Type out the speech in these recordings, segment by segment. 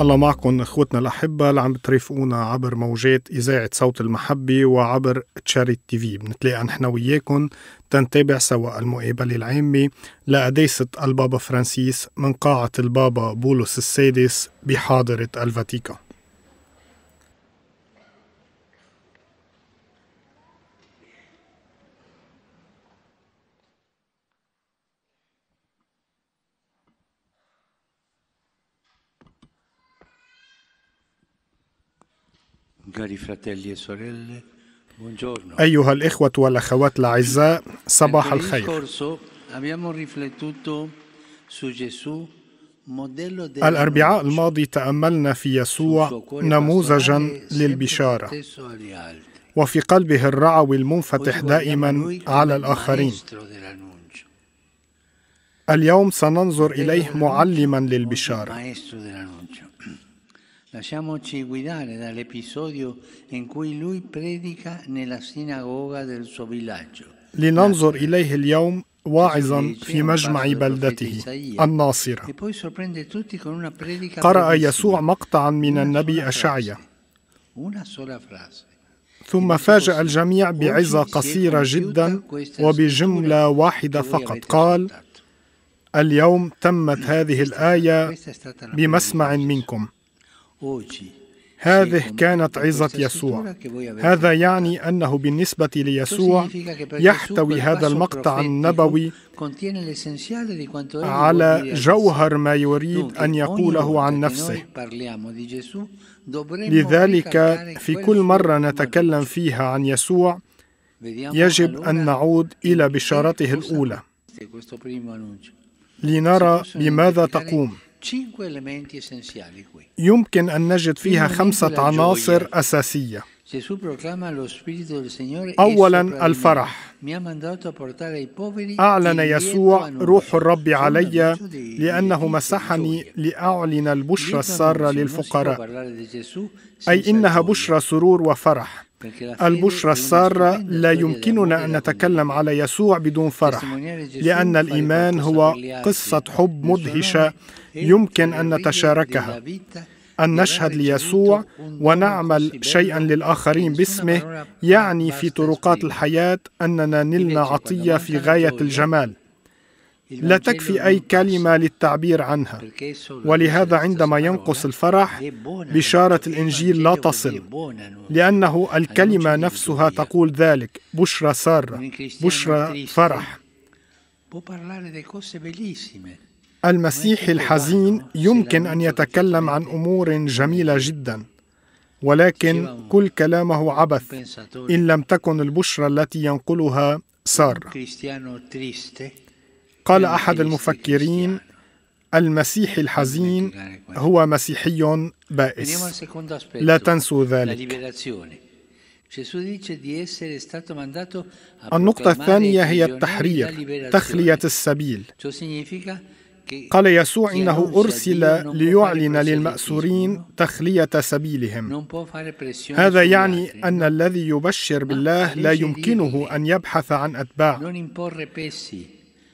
الله معكم اخوتنا الاحبه اللي عم بترافقونا عبر موجات اذاعه صوت المحبه وعبر تشاريت تي في بنتلاقى نحن وياكم تنتابع سوا المقابله العامه لقداسه البابا فرانسيس من قاعه البابا بولس السادس بحاضره الفاتيكان E أيها الإخوة والأخوات الأعزاء صباح الخير الأربعاء الماضي تأملنا في يسوع نموذجا للبشارة وفي قلبه الرعوي المنفتح دائما على الآخرين اليوم سننظر إليه معلما للبشارة Lasciamoci guidare dall'episodio in cui lui predica nella sinagoga del suo villaggio. لننظر إليه اليوم واعظا في مجمع بلدته الناصرة e قرأ يسوع مقطعا من النبي أشعيا ثم فاجأ الجميع بعظة قصيرة جدا وبجملة واحدة فقط قال اليوم تمت هذه الآية بمسمع منكم هذه كانت عظة يسوع هذا يعني أنه بالنسبة ليسوع يحتوي هذا المقطع النبوي على جوهر ما يريد أن يقوله عن نفسه لذلك في كل مرة نتكلم فيها عن يسوع يجب أن نعود إلى بشارته الأولى لنرى بماذا تقوم يمكن أن نجد فيها خمسة عناصر أساسية e أولا الفرح أعلن يسوع روح الرب علي لأنه مسحني لأعلن البشرى السارة للفقراء أي إنها بشرى سرور وفرح البشرى السارة لا يمكننا أن نتكلم على يسوع بدون فرح لأن الإيمان هو قصة حب مدهشة يمكن أن نتشاركها أن نشهد ليسوع ونعمل شيئا للآخرين باسمه يعني في طرقات الحياة أننا نلنا عطية في غاية الجمال لا تكفي أي كلمة للتعبير عنها ولهذا عندما ينقص الفرح بشارة الإنجيل لا تصل لأنه الكلمة نفسها تقول ذلك بشرى سارة بشرى فرح المسيح الحزين يمكن أن يتكلم عن أمور جميلة جداً ولكن كل كلامه عبث إن لم تكن البشرى التي ينقلها سارة قال احد المفكرين المسيحي الحزين هو مسيحي بائس لا تنسوا ذلك النقطة الثانية هي التحرير تخلية السبيل قال يسوع إنه أرسل ليعلن للمأسورين تخلية سبيلهم هذا يعني أن الذي يبشر بالله لا يمكنه أن يبحث عن أتباع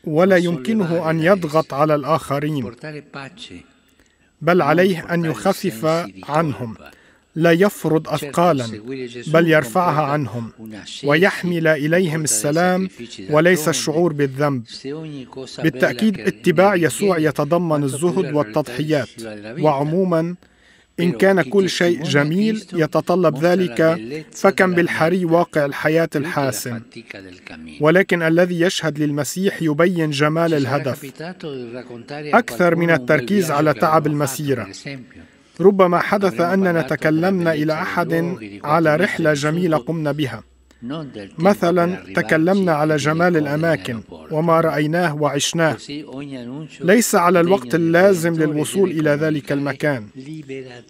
ولا يمكنه ان يضغط على الاخرين بل عليه ان يخفف عنهم لا يفرض اثقالا بل يرفعها عنهم ويحمل اليهم السلام وليس الشعور بالذنب بالتاكيد اتباع يسوع يتضمن الزهد والتضحيات وعموما إن كان كل شيء جميل يتطلب ذلك فكم بالحري واقع الحياة الحاسم ولكن الذي يشهد للمسيح يبين جمال الهدف أكثر من التركيز على تعب المسيرة ربما حدث أننا تكلمنا إلى أحد على رحلة جميلة قمنا بها مثلا تكلمنا على جمال الاماكن وما رايناه وعشناه ليس على الوقت اللازم للوصول الى ذلك المكان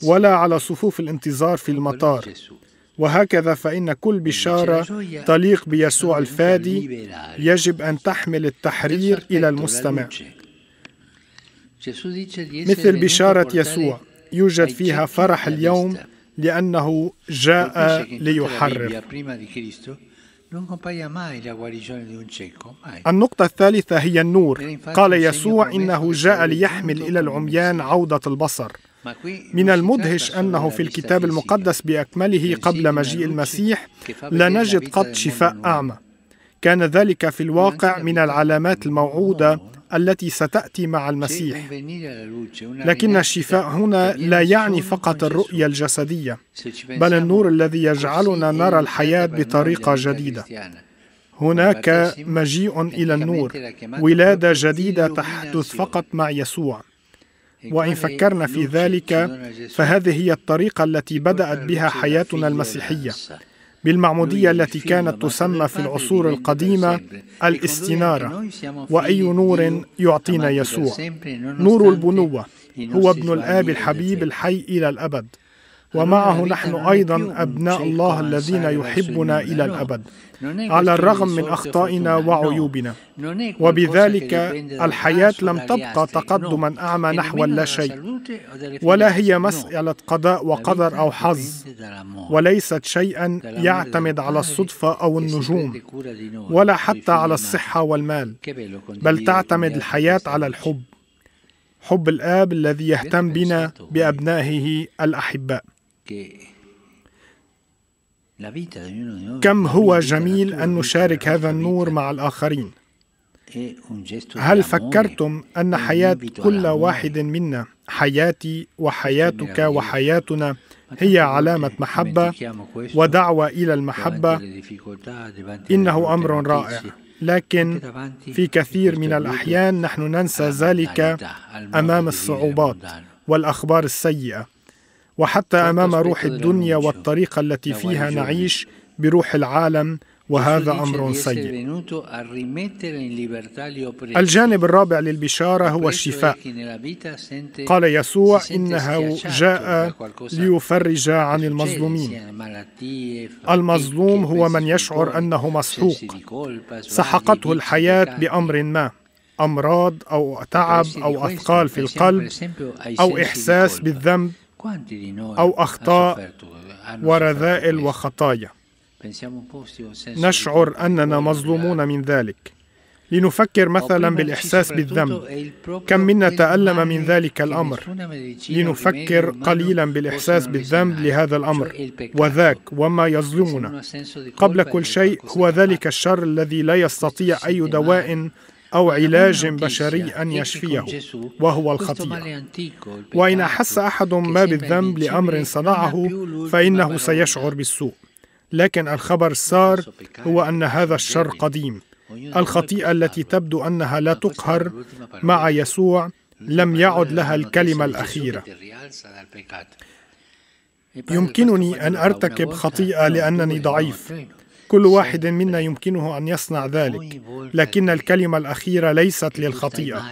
ولا على صفوف الانتظار في المطار وهكذا فإن كل بشارة تليق بيسوع الفادي يجب أن تحمل التحرير إلى المستمع مثل بشارة يسوع يوجد فيها فرح اليوم لأنه جاء ليحرر النقطة الثالثة هي النور قال يسوع إنه جاء ليحمل إلى العميان عودة البصر من المدهش أنه في الكتاب المقدس بأكمله قبل مجيء المسيح لا نجد قط شفاء أعمى كان ذلك في الواقع من العلامات الموعودة التي ستأتي مع المسيح لكن الشفاء هنا لا يعني فقط الرؤية الجسدية بل النور الذي يجعلنا نرى الحياة بطريقة جديدة هناك مجيء إلى النور ولادة جديدة تحدث فقط مع يسوع وإن فكرنا في ذلك فهذه هي الطريقة التي بدأت بها حياتنا المسيحية بالمعمودية التي كانت تسمى في العصور القديمة e الاستنارة وأي نور يعطينا يسوع نور البنوة هو ابن الآب الحبيب الحي إلى الأبد ومعه نحن أيضا أبناء الله الذين يحبنا إلى الأبد على الرغم من أخطائنا وعيوبنا وبذلك الحياة لم تبقى تقدما أعمى نحو لا شيء ولا هي مسألة قضاء وقدر أو حظ وليست شيئا يعتمد على الصدفة أو النجوم ولا حتى على الصحة والمال بل تعتمد الحياة على الحب حب الآب الذي يهتم بنا بأبنائه الأحباء كم هو جميل أن نشارك هذا النور مع الآخرين هل فكرتم أن حياة كل واحد منا حياتي وحياتك وحياتنا هي علامة محبة ودعوة إلى المحبة إنه أمر رائع لكن في كثير من الأحيان نحن ننسى ذلك أمام الصعوبات والأخبار السيئة وحتى امام روح الدنيا والطريقه التي فيها نعيش بروح العالم وهذا امر سيء. الجانب الرابع للبشاره هو الشفاء. قال يسوع انه جاء ليفرج عن المظلومين. المظلوم هو من يشعر انه مسحوق. سحقته الحياه بامر ما. امراض او تعب او اثقال في القلب او احساس بالذنب أو أخطاء e ورذائل وخطايا نشعر أننا مظلومون من ذلك لنفكر مثلا بالإحساس بالذنب e كم منا تألم من ذلك الأمر لنفكر قليلا بالإحساس بالذنب لهذا الأمر وذاك وما يظلمنا قبل كل شيء هو ذلك الشر الذي لا يستطيع أي دواء أو علاج بشري أن يشفيه وهو الخطية وإن أحس أحد ما بالذنب لأمر صنعه فإنه سيشعر بالسوء لكن الخبر السار هو أن هذا الشر قديم الخطيئة التي تبدو أنها لا تقهر مع يسوع لم يعد لها الكلمة الأخيرة يمكنني أن أرتكب خطيئة لأنني ضعيف كل واحد منا يمكنه ان يصنع ذلك لكن الكلمه الاخيره ليست للخطيئه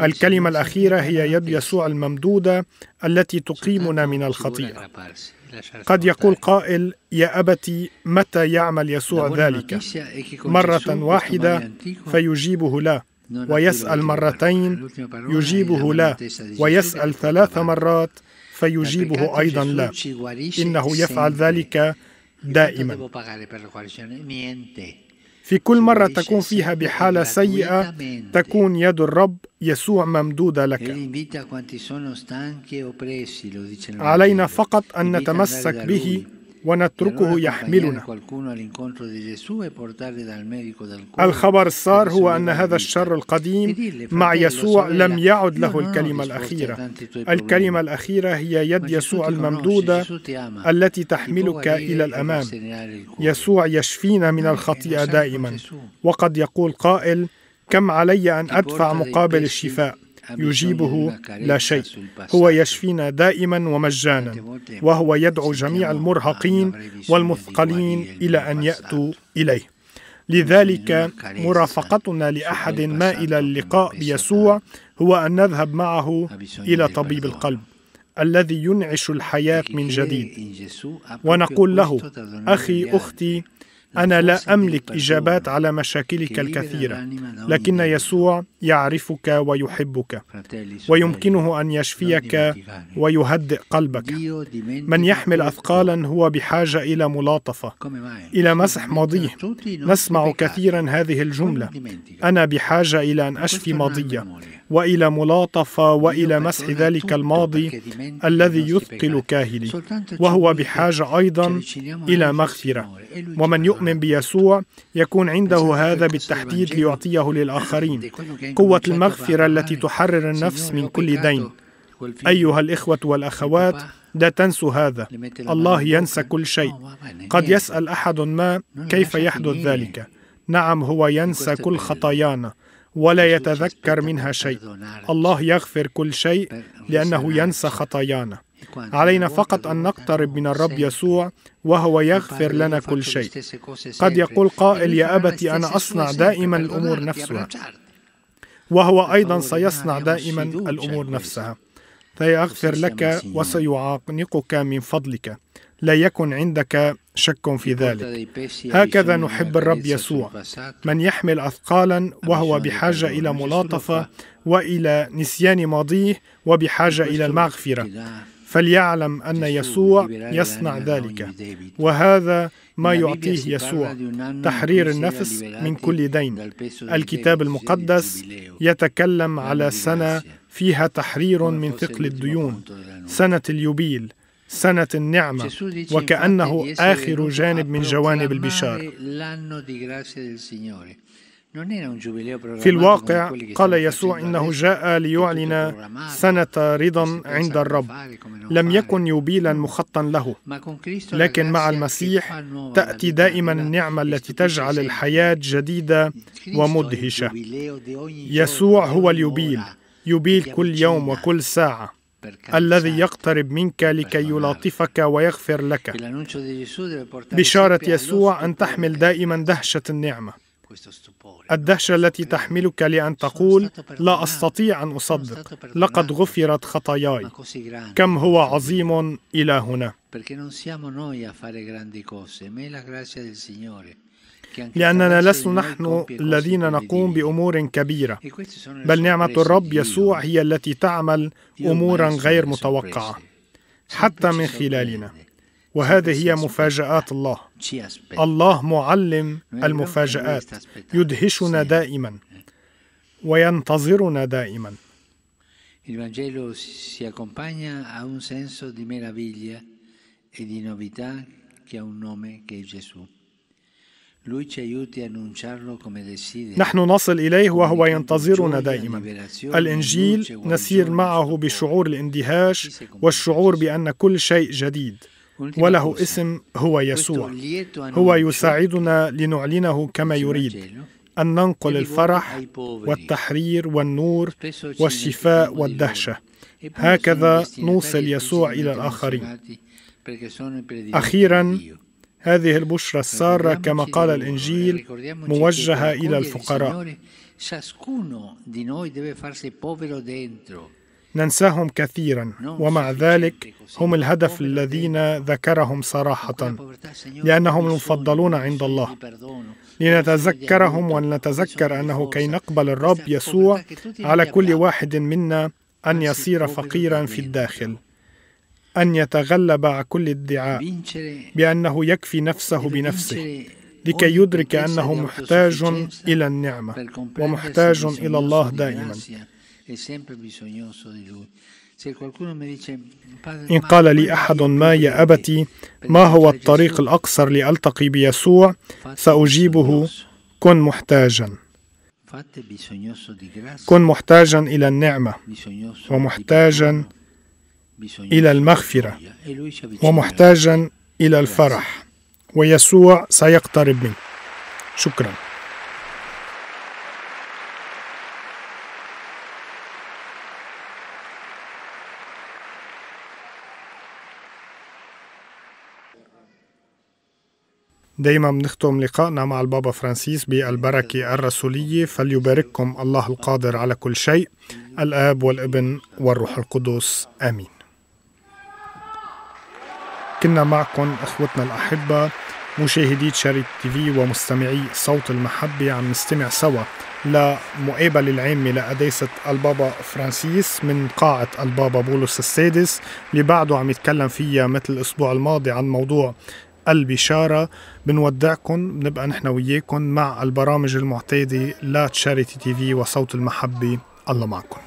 الكلمه الاخيره هي يد يسوع الممدوده التي تقيمنا من الخطيئه قد يقول قائل يا ابتي متى يعمل يسوع ذلك مره واحده فيجيبه لا ويسال مرتين يجيبه لا ويسال ثلاث مرات فيجيبه ايضا لا انه e يفعل ذلك دائما في كل مرة تكون فيها بحالة سيئة تكون يد الرب يسوع ممدودة لك علينا فقط أن نتمسك به ونتركه يحملنا الخبر السار هو أن هذا الشر القديم مع يسوع لم يعد له الكلمة الأخيرة الكلمة الأخيرة هي يد يسوع الممدودة التي تحملك إلى الأمام يسوع يشفينا من الخطيئة دائما وقد يقول قائل كم علي أن أدفع مقابل الشفاء يجيبه لا شيء هو يشفينا دائما ومجانا وهو يدعو جميع المرهقين والمثقلين إلى أن يأتوا إليه لذلك مرافقتنا لأحد ما إلى اللقاء بيسوع هو أن نذهب معه إلى طبيب القلب الذي ينعش الحياة من جديد ونقول له أخي أختي انا لا املك اجابات على مشاكلك الكثيره لكن يسوع يعرفك ويحبك ويمكنه ان يشفيك ويهدئ قلبك من يحمل اثقالا هو بحاجه الى ملاطفه الى مسح ماضيه نسمع كثيرا هذه الجمله انا بحاجه الى ان اشفي ماضيه والى ملاطفه والى مسح ذلك الماضي الذي يثقل كاهلي وهو بحاجه ايضا الى مغفره ومن يؤمن بيسوع يكون عنده هذا بالتحديد ليعطيه للاخرين قوه المغفره التي تحرر النفس من كل دين أيها الإخوة والأخوات لا تنسوا هذا الله ينسى كل شيء قد يسأل أحد ما كيف يحدث ذلك نعم هو ينسى كل خطايانا ولا يتذكر منها شيء الله يغفر كل شيء لأنه ينسى خطايانا علينا فقط أن نقترب من الرب يسوع وهو يغفر لنا كل شيء قد يقول قائل يا أبتي أنا أصنع دائما الأمور نفسها وهو أيضا سيصنع دائما الأمور نفسها فيغفر لك وسيعانقك من فضلك لا يكن عندك شك في ذلك هكذا نحب الرب يسوع من يحمل اثقالا وهو بحاجه الى ملاطفه والى نسيان ماضيه وبحاجه الى المغفره فليعلم ان يسوع يصنع ذلك وهذا ما يعطيه يسوع تحرير النفس من كل دين الكتاب المقدس يتكلم على سنه فيها تحرير من ثقل الديون سنه اليوبيل سنة النعمة وكأنه آخر جانب من جوانب البشار في الواقع قال يسوع إنه جاء ليعلن سنة رضا عند الرب لم يكن يبيلا مخطا له لكن مع المسيح تأتي دائما النعمة التي تجعل الحياة جديدة ومدهشة يسوع هو اليوبيل يبيل كل يوم وكل ساعه الذي يقترب منك لكي يلاطفك ويغفر لك بشارة يسوع أن تحمل دائما دهشة النعمة الدهشة التي تحملك لأن تقول لا أستطيع أن أصدق لقد غفرت خطاياي كم هو عظيم إلى هنا لأننا لسنا نحن الذين نقوم بأمور كبيرة إيه، بل نعمة الرب يسوع هي التي تعمل أمورا غير متوقعة حتى من خلالنا وهذه هي مفاجآت الله الله معلم المفاجآت يدهشنا دائما وينتظرنا دائما Il si accompagna a e novità che un نحن نصل إليه وهو ينتظرنا دائما الإنجيل نسير معه بشعور الاندهاش والشعور بأن كل شيء جديد وله اسم هو يسوع هو يساعدنا لنعلنه كما يريد أن ننقل الفرح والتحرير والنور والشفاء والدهشة هكذا نوصل يسوع إلى الآخرين أخيرا هذه البشرى السارة كما قال الإنجيل موجهة إلى الفقراء ننساهم كثيرا ومع ذلك هم الهدف الذين ذكرهم صراحة لأنهم المفضلون عند الله لنتذكرهم ولنتذكر أنه كي نقبل الرب يسوع على كل واحد منا أن يصير فقيرا في الداخل أن يتغلب على كل ادعاء بأنه يكفي نفسه بنفسه لكي يدرك أنه محتاج إلى النعمة ومحتاج إلى الله دائما إن قال لي أحد ما يا أبتي ما هو الطريق الأقصر لألتقي بيسوع سأجيبه كن محتاجا كن محتاجا إلى النعمة ومحتاجا الى المغفره ومحتاجا الى الفرح ويسوع سيقترب منك شكرا دايما بنختم لقائنا مع البابا فرانسيس بالبركة الرسولية فليبارككم الله القادر على كل شيء الآب والابن والروح القدس آمين كنا معكم اخوتنا الاحبه مشاهدي شريط في ومستمعي صوت المحبه عم نستمع سوا لمقابلة العامة لقداسة البابا فرانسيس من قاعة البابا بولس السادس اللي بعده عم يتكلم فيها مثل الأسبوع الماضي عن موضوع البشارة بنودعكم بنبقى نحن وياكم مع البرامج المعتادة لا تشاريتي تي في وصوت المحبة الله معكم